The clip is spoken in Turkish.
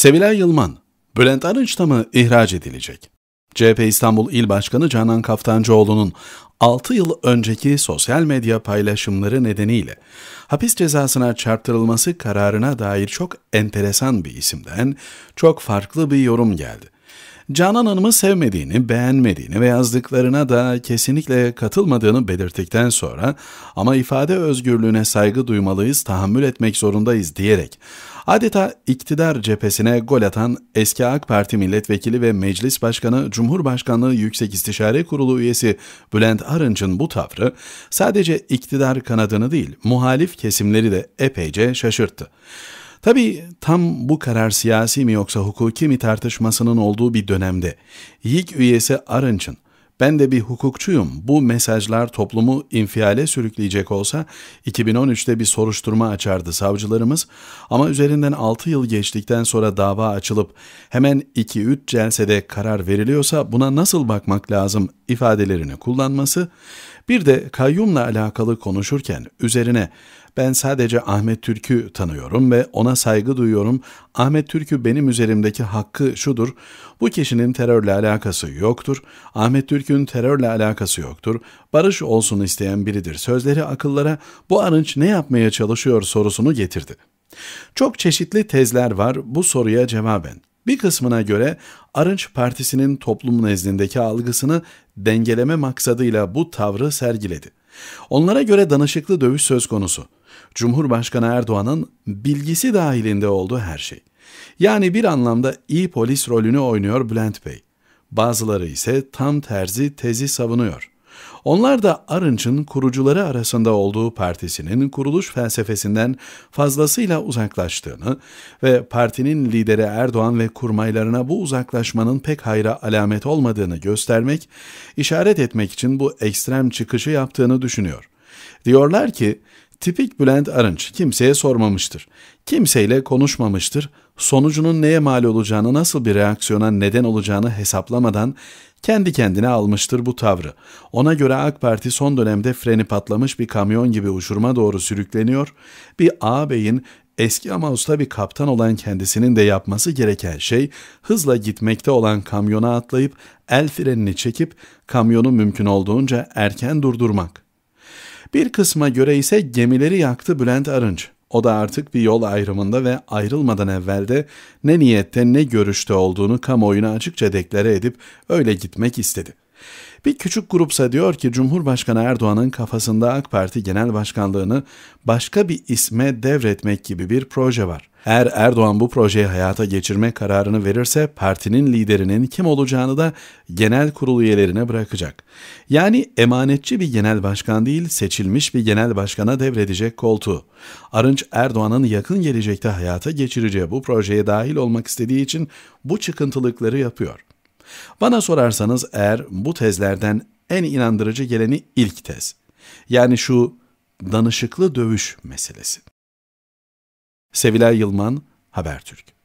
Sevilay Yılman, Bülent Arınç'ta mı ihraç edilecek? CHP İstanbul İl Başkanı Canan Kaftancıoğlu'nun 6 yıl önceki sosyal medya paylaşımları nedeniyle hapis cezasına çarptırılması kararına dair çok enteresan bir isimden çok farklı bir yorum geldi. Canan Hanım'ı sevmediğini, beğenmediğini ve yazdıklarına da kesinlikle katılmadığını belirttikten sonra ama ifade özgürlüğüne saygı duymalıyız, tahammül etmek zorundayız diyerek Adeta iktidar cephesine gol atan eski AK Parti milletvekili ve meclis başkanı Cumhurbaşkanlığı Yüksek İstişare Kurulu üyesi Bülent Arınç'ın bu tavrı sadece iktidar kanadını değil muhalif kesimleri de epeyce şaşırttı. Tabi tam bu karar siyasi mi yoksa hukuki mi tartışmasının olduğu bir dönemde YİK üyesi Arınç'ın ben de bir hukukçuyum. Bu mesajlar toplumu infiale sürükleyecek olsa 2013'te bir soruşturma açardı savcılarımız ama üzerinden 6 yıl geçtikten sonra dava açılıp hemen 2-3 celsede karar veriliyorsa buna nasıl bakmak lazım ifadelerini kullanması bir de kayyumla alakalı konuşurken üzerine ben sadece Ahmet Türk'ü tanıyorum ve ona saygı duyuyorum. Ahmet Türk'ü benim üzerimdeki hakkı şudur. Bu kişinin terörle alakası yoktur. Ahmet Türk'ün terörle alakası yoktur. Barış olsun isteyen biridir. Sözleri akıllara bu arınç ne yapmaya çalışıyor sorusunu getirdi. Çok çeşitli tezler var bu soruya cevaben. Bir kısmına göre Arınç Partisi'nin toplum nezdindeki algısını dengeleme maksadıyla bu tavrı sergiledi. Onlara göre danışıklı dövüş söz konusu. Cumhurbaşkanı Erdoğan'ın bilgisi dahilinde olduğu her şey. Yani bir anlamda iyi polis rolünü oynuyor Bülent Bey. Bazıları ise tam terzi tezi savunuyor. Onlar da Arınç'ın kurucuları arasında olduğu partisinin kuruluş felsefesinden fazlasıyla uzaklaştığını ve partinin lideri Erdoğan ve kurmaylarına bu uzaklaşmanın pek hayra alamet olmadığını göstermek, işaret etmek için bu ekstrem çıkışı yaptığını düşünüyor. Diyorlar ki, tipik Bülent Arınç kimseye sormamıştır. Kimseyle konuşmamıştır. Sonucunun neye mal olacağını, nasıl bir reaksiyona neden olacağını hesaplamadan kendi kendine almıştır bu tavrı. Ona göre AK Parti son dönemde freni patlamış bir kamyon gibi uçuruma doğru sürükleniyor. Bir ağabeyin eski ama usta bir kaptan olan kendisinin de yapması gereken şey hızla gitmekte olan kamyona atlayıp el frenini çekip kamyonu mümkün olduğunca erken durdurmak. Bir kısma göre ise gemileri yaktı Bülent Arınç. O da artık bir yol ayrımında ve ayrılmadan evvelde ne niyette ne görüşte olduğunu kamuoyuna açıkça deklare edip öyle gitmek istedi.'' Bir küçük grupsa diyor ki Cumhurbaşkanı Erdoğan'ın kafasında AK Parti Genel Başkanlığını başka bir isme devretmek gibi bir proje var. Eğer Erdoğan bu projeyi hayata geçirme kararını verirse partinin liderinin kim olacağını da genel kurul üyelerine bırakacak. Yani emanetçi bir genel başkan değil seçilmiş bir genel başkana devredecek koltuğu. Arınç Erdoğan'ın yakın gelecekte hayata geçireceği bu projeye dahil olmak istediği için bu çıkıntılıkları yapıyor. Bana sorarsanız eğer bu tezlerden en inandırıcı geleni ilk tez. Yani şu danışıklı dövüş meselesi. Sevilay Yılman, Habertürk.